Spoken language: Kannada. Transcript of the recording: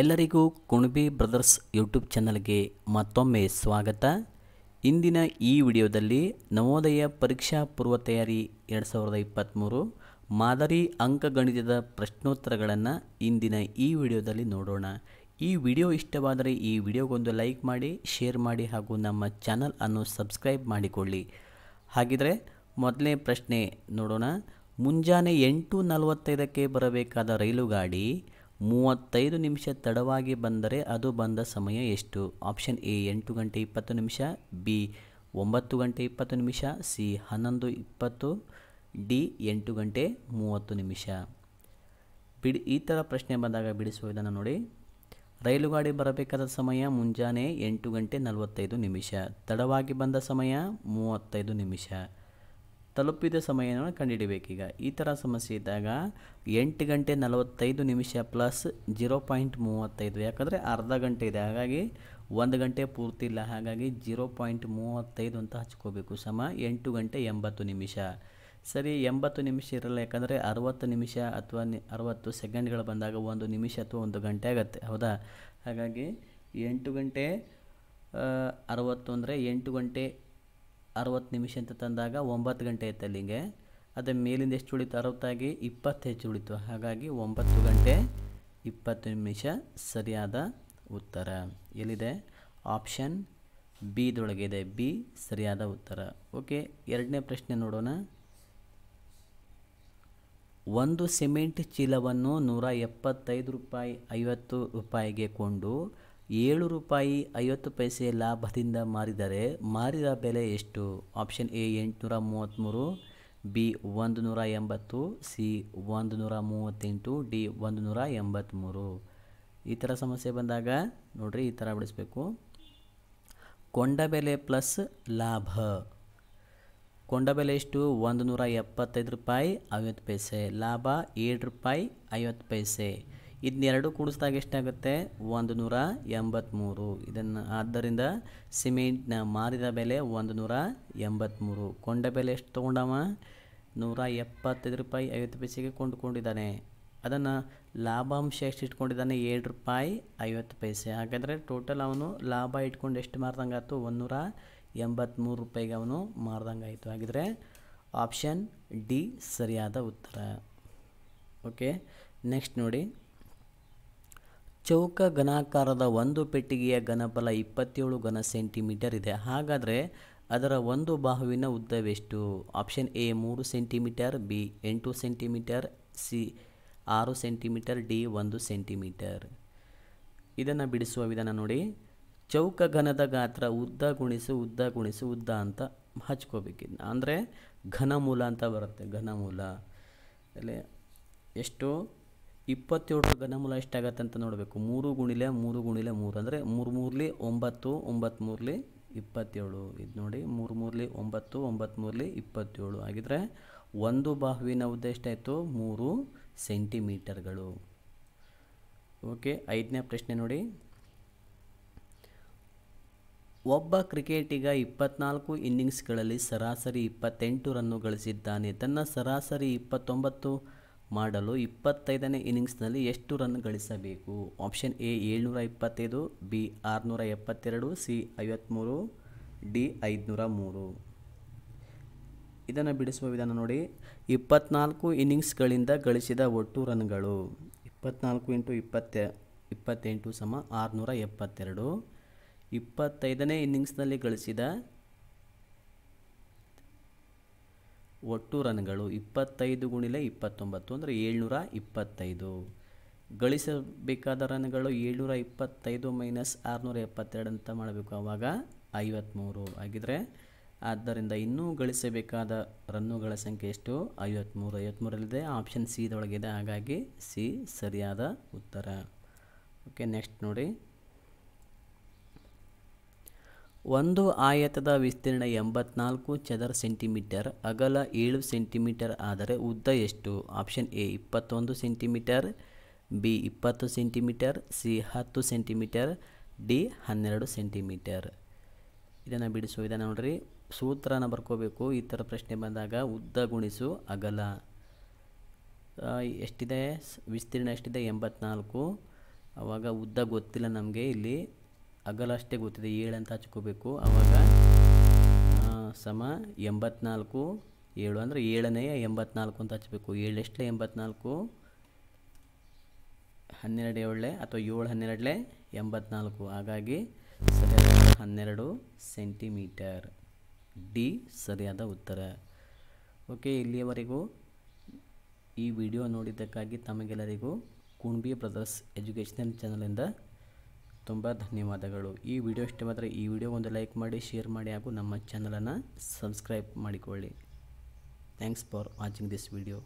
ಎಲ್ಲರಿಗೂ ಕುಣಬಿ ಬ್ರದರ್ಸ್ ಯೂಟ್ಯೂಬ್ ಚಾನಲ್ಗೆ ಮತ್ತೊಮ್ಮೆ ಸ್ವಾಗತ ಇಂದಿನ ಈ ವಿಡಿಯೋದಲ್ಲಿ ನವೋದಯ ಪರೀಕ್ಷಾ ಪೂರ್ವ ತಯಾರಿ ಎರಡು ಸಾವಿರದ ಇಪ್ಪತ್ತ್ಮೂರು ಮಾದರಿ ಅಂಕಗಣಿತದ ಪ್ರಶ್ನೋತ್ತರಗಳನ್ನು ಇಂದಿನ ಈ ವಿಡಿಯೋದಲ್ಲಿ ನೋಡೋಣ ಈ ವಿಡಿಯೋ ಇಷ್ಟವಾದರೆ ಈ ವಿಡಿಯೋಗೊಂದು ಲೈಕ್ ಮಾಡಿ ಶೇರ್ ಮಾಡಿ ಹಾಗೂ ನಮ್ಮ ಚಾನಲ್ ಅನ್ನು ಸಬ್ಸ್ಕ್ರೈಬ್ ಮಾಡಿಕೊಳ್ಳಿ ಹಾಗಿದ್ರೆ ಮೊದಲನೇ ಪ್ರಶ್ನೆ ನೋಡೋಣ ಮುಂಜಾನೆ ಎಂಟು ನಲವತ್ತೈದಕ್ಕೆ ಬರಬೇಕಾದ ರೈಲು ಗಾಡಿ ಮೂವತ್ತೈದು ನಿಮಿಷ ತಡವಾಗಿ ಬಂದರೆ ಅದು ಬಂದ ಸಮಯ ಎಷ್ಟು ಆಪ್ಷನ್ ಎ ಎಂಟು ಗಂಟೆ ಇಪ್ಪತ್ತು ನಿಮಿಷ ಬಿ ಒಂಬತ್ತು ಗಂಟೆ ಇಪ್ಪತ್ತು ನಿಮಿಷ ಸಿ ಹನ್ನೊಂದು ಇಪ್ಪತ್ತು ಡಿ ಎಂಟು ಗಂಟೆ ಮೂವತ್ತು ನಿಮಿಷ ಬಿಡಿ ಈ ಥರ ಪ್ರಶ್ನೆ ಬಂದಾಗ ಬಿಡಿಸುವ ವಿಧಾನ ನೋಡಿ ರೈಲು ಗಾಡಿ ಬರಬೇಕಾದ ಸಮಯ ಮುಂಜಾನೆ ಎಂಟು ಗಂಟೆ ನಲವತ್ತೈದು ನಿಮಿಷ ತಡವಾಗಿ ಬಂದ ಸಮಯ ಮೂವತ್ತೈದು ನಿಮಿಷ ತಲುಪಿದ ಸಮಯವನ್ನು ಕಂಡುಹಿಡಬೇಕೀಗ ಈ ಥರ ಸಮಸ್ಯೆ ಇದ್ದಾಗ ಎಂಟು ಗಂಟೆ ನಲವತ್ತೈದು ನಿಮಿಷ ಪ್ಲಸ್ ಜೀರೋ ಪಾಯಿಂಟ್ ಮೂವತ್ತೈದು ಯಾಕಂದರೆ ಅರ್ಧ ಗಂಟೆ ಇದೆ ಹಾಗಾಗಿ ಒಂದು ಗಂಟೆ ಪೂರ್ತಿ ಇಲ್ಲ ಹಾಗಾಗಿ ಜೀರೋ ಪಾಯಿಂಟ್ ಮೂವತ್ತೈದು ಅಂತ ಹಚ್ಕೋಬೇಕು ಸಮ ಎಂಟು ಗಂಟೆ ಎಂಬತ್ತು ನಿಮಿಷ ಸರಿ ಎಂಬತ್ತು ನಿಮಿಷ ಇರಲ್ಲ ಯಾಕಂದರೆ ಅರುವತ್ತು ನಿಮಿಷ ಅಥವಾ ನಿ ಅರುವತ್ತು ಸೆಕೆಂಡ್ಗಳು ಬಂದಾಗ ಒಂದು ನಿಮಿಷ ಅಥವಾ ಒಂದು ಗಂಟೆ ಆಗುತ್ತೆ ಹೌದಾ ಹಾಗಾಗಿ ಎಂಟು ಗಂಟೆ ಅರುವತ್ತು ಅಂದರೆ ಎಂಟು ಗಂಟೆ ಅರವತ್ತು ನಿಮಿಷ ಅಂತ ತಂದಾಗ ಒಂಬತ್ತು ಗಂಟೆ ಆಯ್ತು ಅಲ್ಲಿಗೆ ಅದು ಮೇಲಿಂದ ಎಷ್ಟು ಉಳಿತು ಅರವತ್ತಾಗಿ ಇಪ್ಪತ್ತು ಹೆಚ್ಚು ಉಳಿತು ಹಾಗಾಗಿ ಒಂಬತ್ತು ಗಂಟೆ ಇಪ್ಪತ್ತು ನಿಮಿಷ ಸರಿಯಾದ ಉತ್ತರ ಎಲ್ಲಿದೆ ಆಪ್ಷನ್ ಇದೆ ಬಿ ಸರಿಯಾದ ಉತ್ತರ ಓಕೆ ಎರಡನೇ ಪ್ರಶ್ನೆ ನೋಡೋಣ ಒಂದು ಸಿಮೆಂಟ್ ಚೀಲವನ್ನು ನೂರ ಎಪ್ಪತ್ತೈದು ರೂಪಾಯಿ ಐವತ್ತು ರೂಪಾಯಿಗೆ ಕೊಂಡು ಏಳು ರೂಪಾಯಿ ಐವತ್ತು ಪೈಸೆ ಲಾಭದಿಂದ ಮಾರಿದರೆ ಮಾರಿದ ಬೆಲೆ ಎಷ್ಟು ಆಪ್ಷನ್ ಎ ಎಂಟುನೂರ ಮೂವತ್ತ್ಮೂರು ಬಿ ಒಂದು ನೂರ ಎಂಬತ್ತು ಸಿ ಒಂದು ನೂರ ಮೂವತ್ತೆಂಟು ಡಿ ಒಂದು ನೂರ ಎಂಬತ್ತ್ಮೂರು ಈ ಥರ ಸಮಸ್ಯೆ ಬಂದಾಗ ನೋಡಿರಿ ಈ ಥರ ಬಿಡಿಸ್ಬೇಕು ಕೊಂಡ ಬೆಲೆ ಪ್ಲಸ್ ಲಾಭ ಕೊಂಡ ಬೆಲೆ ಎಷ್ಟು ಒಂದು ನೂರ ಎಪ್ಪತ್ತೈದು ರೂಪಾಯಿ ಐವತ್ತು ಪೈಸೆ ಲಾಭ ಏಳು ರೂಪಾಯಿ ಐವತ್ತು ಪೈಸೆ ಇದನ್ನೆರಡು ಕೂಡಿಸಿದಾಗ ಎಷ್ಟಾಗುತ್ತೆ ಒಂದು ನೂರ ಎಂಬತ್ತ್ಮೂರು ಇದನ್ನು ಆದ್ದರಿಂದ ಸಿಮೆಂಟ್ನ ಮಾರಿದ ಬೆಲೆ ಒಂದು ನೂರ ಎಂಬತ್ತ್ಮೂರು ಕೊಂಡ ಬೆಲೆ ಎಷ್ಟು ತೊಗೊಂಡವ ನೂರ ಎಪ್ಪತ್ತೈದು ರೂಪಾಯಿ ಐವತ್ತು ಪೈಸೆಗೆ ಕೊಂಡುಕೊಂಡಿದ್ದಾನೆ ಅದನ್ನು ಲಾಭಾಂಶ ಎಷ್ಟು ಇಟ್ಕೊಂಡಿದ್ದಾನೆ ಏಳು ರೂಪಾಯಿ ಐವತ್ತು ಪೈಸೆ ಹಾಗಾದರೆ ಟೋಟಲ್ ಅವನು ಲಾಭ ಇಟ್ಕೊಂಡು ಎಷ್ಟು ಒಂದು ನೂರ ಎಂಬತ್ತ್ಮೂರು ರೂಪಾಯಿಗೆ ಅವನು ಆಯಿತು ಹಾಗಿದ್ರೆ ಆಪ್ಷನ್ ಡಿ ಸರಿಯಾದ ಉತ್ತರ ಓಕೆ ನೆಕ್ಸ್ಟ್ ನೋಡಿ ಚೌಕ ಘನಾಕಾರದ ಒಂದು ಪೆಟ್ಟಿಗೆಯ ಘನಫಲ ಇಪ್ಪತ್ತೇಳು ಘನ ಸೆಂಟಿಮೀಟರ್ ಇದೆ ಹಾಗಾದರೆ ಅದರ ಒಂದು ಬಾಹುವಿನ ಉದ್ದವೆಷ್ಟು ಆಪ್ಷನ್ ಎ ಮೂರು ಸೆಂಟಿಮೀಟರ್ ಬಿ ಎಂಟು ಸೆಂಟಿಮೀಟರ್ ಸಿ ಆರು ಸೆಂಟಿಮೀಟರ್ ಡಿ ಒಂದು ಸೆಂಟಿಮೀಟರ್ ಇದನ್ನು ಬಿಡಿಸುವ ವಿಧಾನ ನೋಡಿ ಚೌಕ ಘನದ ಗಾತ್ರ ಉದ್ದ ಗುಣಿಸು ಉದ್ದ ಗುಣಿಸು ಉದ್ದ ಅಂತ ಹಚ್ಕೋಬೇಕಿ ಅಂದರೆ ಘನಮೂಲ ಅಂತ ಬರುತ್ತೆ ಘನಮೂಲ ಅಲ್ಲಿ ಎಷ್ಟು ಇಪ್ಪತ್ತೇಳು ಘನಮೂಲ ಎಷ್ಟಾಗತ್ತೆ ಅಂತ ನೋಡಬೇಕು ಮೂರು ಗುಣಿಲೆ ಮೂರು ಗುಣಿಲೆ ಮೂರು ಅಂದರೆ ಮೂರು ಮೂರಲಿ ಒಂಬತ್ತು ಒಂಬತ್ತು ಮೂರಲಿ ಇಪ್ಪತ್ತೇಳು ಇದು ನೋಡಿ ಮೂರು ಮೂರಲಿ ಒಂಬತ್ತು ಒಂಬತ್ತು ಮೂರಲಿ ಇಪ್ಪತ್ತೇಳು ಆಗಿದ್ದರೆ ಒಂದು ಬಾಹುವಿನ ಉದ್ದ ಎಷ್ಟಾಯಿತು ಮೂರು ಸೆಂಟಿಮೀಟರ್ಗಳು ಓಕೆ ಐದನೇ ಪ್ರಶ್ನೆ ನೋಡಿ ಒಬ್ಬ ಕ್ರಿಕೆಟಿಗ ಇಪ್ಪತ್ನಾಲ್ಕು ಇನ್ನಿಂಗ್ಸ್ಗಳಲ್ಲಿ ಸರಾಸರಿ ಇಪ್ಪತ್ತೆಂಟು ರನ್ನು ಗಳಿಸಿದ್ದಾನೆ ತನ್ನ ಸರಾಸರಿ ಇಪ್ಪತ್ತೊಂಬತ್ತು ಮಾಡಲು ಇಪ್ಪತ್ತೈದನೇ ಇನ್ನಿಂಗ್ಸ್ನಲ್ಲಿ ಎಷ್ಟು ರನ್ ಗಳಿಸಬೇಕು ಆಪ್ಷನ್ ಎ ಏಳ್ನೂರ ಇಪ್ಪತ್ತೈದು ಬಿ ಆರುನೂರ ಎಪ್ಪತ್ತೆರಡು ಸಿ ಐವತ್ತ್ಮೂರು ಡಿ ಐದುನೂರ ಮೂರು ಇದನ್ನು ಬಿಡಿಸುವ ವಿಧಾನ ನೋಡಿ ಇಪ್ಪತ್ನಾಲ್ಕು ಇನ್ನಿಂಗ್ಸ್ಗಳಿಂದ ಗಳಿಸಿದ ಒಟ್ಟು ರನ್ಗಳು ಇಪ್ಪತ್ನಾಲ್ಕು ಇಂಟು ಇಪ್ಪತ್ತೆ ಇಪ್ಪತ್ತೆಂಟು ಸಮ ಆರುನೂರ ಎಪ್ಪತ್ತೆರಡು ಇಪ್ಪತ್ತೈದನೇ ಇನ್ನಿಂಗ್ಸ್ನಲ್ಲಿ ಗಳಿಸಿದ ಒಟ್ಟು ರನ್ಗಳು ಇಪ್ಪತ್ತೈದು ಗುಣಿಲೆ ಇಪ್ಪತ್ತೊಂಬತ್ತು ಅಂದರೆ ಏಳ್ನೂರ ಇಪ್ಪತ್ತೈದು ಗಳಿಸಬೇಕಾದ ರನ್ಗಳು ಏಳ್ನೂರ ಇಪ್ಪತ್ತೈದು ಮೈನಸ್ ಆರುನೂರ ಎಪ್ಪತ್ತೆರಡು ಅಂತ ಮಾಡಬೇಕು ಆವಾಗ ಐವತ್ತ್ಮೂರು ಆಗಿದರೆ ಆದ್ದರಿಂದ ಇನ್ನೂ ಗಳಿಸಬೇಕಾದ ರನ್ನುಗಳ ಸಂಖ್ಯೆ ಎಷ್ಟು ಐವತ್ತ್ಮೂರು ಐವತ್ತ್ಮೂರಲ್ಲಿದೆ ಆಪ್ಷನ್ ಸಿದೊಳಗಿದೆ ಹಾಗಾಗಿ ಸಿ ಸರಿಯಾದ ಉತ್ತರ ಓಕೆ ನೆಕ್ಸ್ಟ್ ನೋಡಿ ಒಂದು ಆಯತದ ವಿಸ್ತೀರ್ಣ ಎಂಬತ್ನಾಲ್ಕು ಚದರ ಸೆಂಟಿಮೀಟರ್ ಅಗಲ ಏಳು ಸೆಂಟಿಮೀಟರ್ ಆದರೆ ಉದ್ದ ಎಷ್ಟು ಆಪ್ಷನ್ ಎ ಇಪ್ಪತ್ತೊಂದು ಸೆಂಟಿಮೀಟರ್ ಬಿ ಇಪ್ಪತ್ತು ಸೆಂಟಿಮೀಟರ್ ಸಿ ಹತ್ತು ಸೆಂಟಿಮೀಟರ್ ಡಿ ಹನ್ನೆರಡು ಸೆಂಟಿಮೀಟರ್ ಇದನ್ನು ಬಿಡಿಸುವ ಇದನ್ನು ನೋಡ್ರಿ ಸೂತ್ರನ ಬರ್ಕೋಬೇಕು ಈ ಥರ ಪ್ರಶ್ನೆ ಬಂದಾಗ ಉದ್ದ ಗುಣಿಸು ಅಗಲ ಎಷ್ಟಿದೆ ವಿಸ್ತೀರ್ಣ ಎಷ್ಟಿದೆ ಎಂಬತ್ನಾಲ್ಕು ಆವಾಗ ಉದ್ದ ಗೊತ್ತಿಲ್ಲ ನಮಗೆ ಇಲ್ಲಿ ಅಗಲ ಅಷ್ಟೇ ಗೊತ್ತಿದೆ ಏಳು ಅಂತ ಹಚ್ಕೋಬೇಕು ಆವಾಗ ಸಮ ಎಂಬತ್ನಾಲ್ಕು ಏಳು ಅಂದರೆ ಏಳನೆಯ ಎಂಬತ್ನಾಲ್ಕು ಅಂತ ಹಚ್ಚಬೇಕು ಏಳು ಎಷ್ಟೇ ಎಂಬತ್ನಾಲ್ಕು ಹನ್ನೆರಡು ಏಳೆ ಅಥವಾ ಏಳು ಹನ್ನೆರಡಲೆ ಎಂಬತ್ನಾಲ್ಕು ಹಾಗಾಗಿ ಸರಿಯಾದ ಹನ್ನೆರಡು ಸೆಂಟಿಮೀಟರ್ ಡಿ ಸರಿಯಾದ ಉತ್ತರ ಓಕೆ ಇಲ್ಲಿಯವರೆಗೂ ಈ ವಿಡಿಯೋ ನೋಡಿದ್ದಕ್ಕಾಗಿ ತಮಗೆಲ್ಲರಿಗೂ ಕುಣ್ಬಿ ಬ್ರದರ್ಸ್ ಎಜುಕೇಷನಲ್ ಚಾನಲಿಂದ ತುಂಬ ಧನ್ಯವಾದಗಳು ಈ ವಿಡಿಯೋ ಮಾತ್ರ ಈ ವಿಡಿಯೋ ಒಂದು ಲೈಕ್ ಮಾಡಿ ಶೇರ್ ಮಾಡಿ ಹಾಗೂ ನಮ್ಮ ಚಾನಲನ್ನು ಸಬ್ಸ್ಕ್ರೈಬ್ ಮಾಡಿಕೊಳ್ಳಿ thanks for watching this video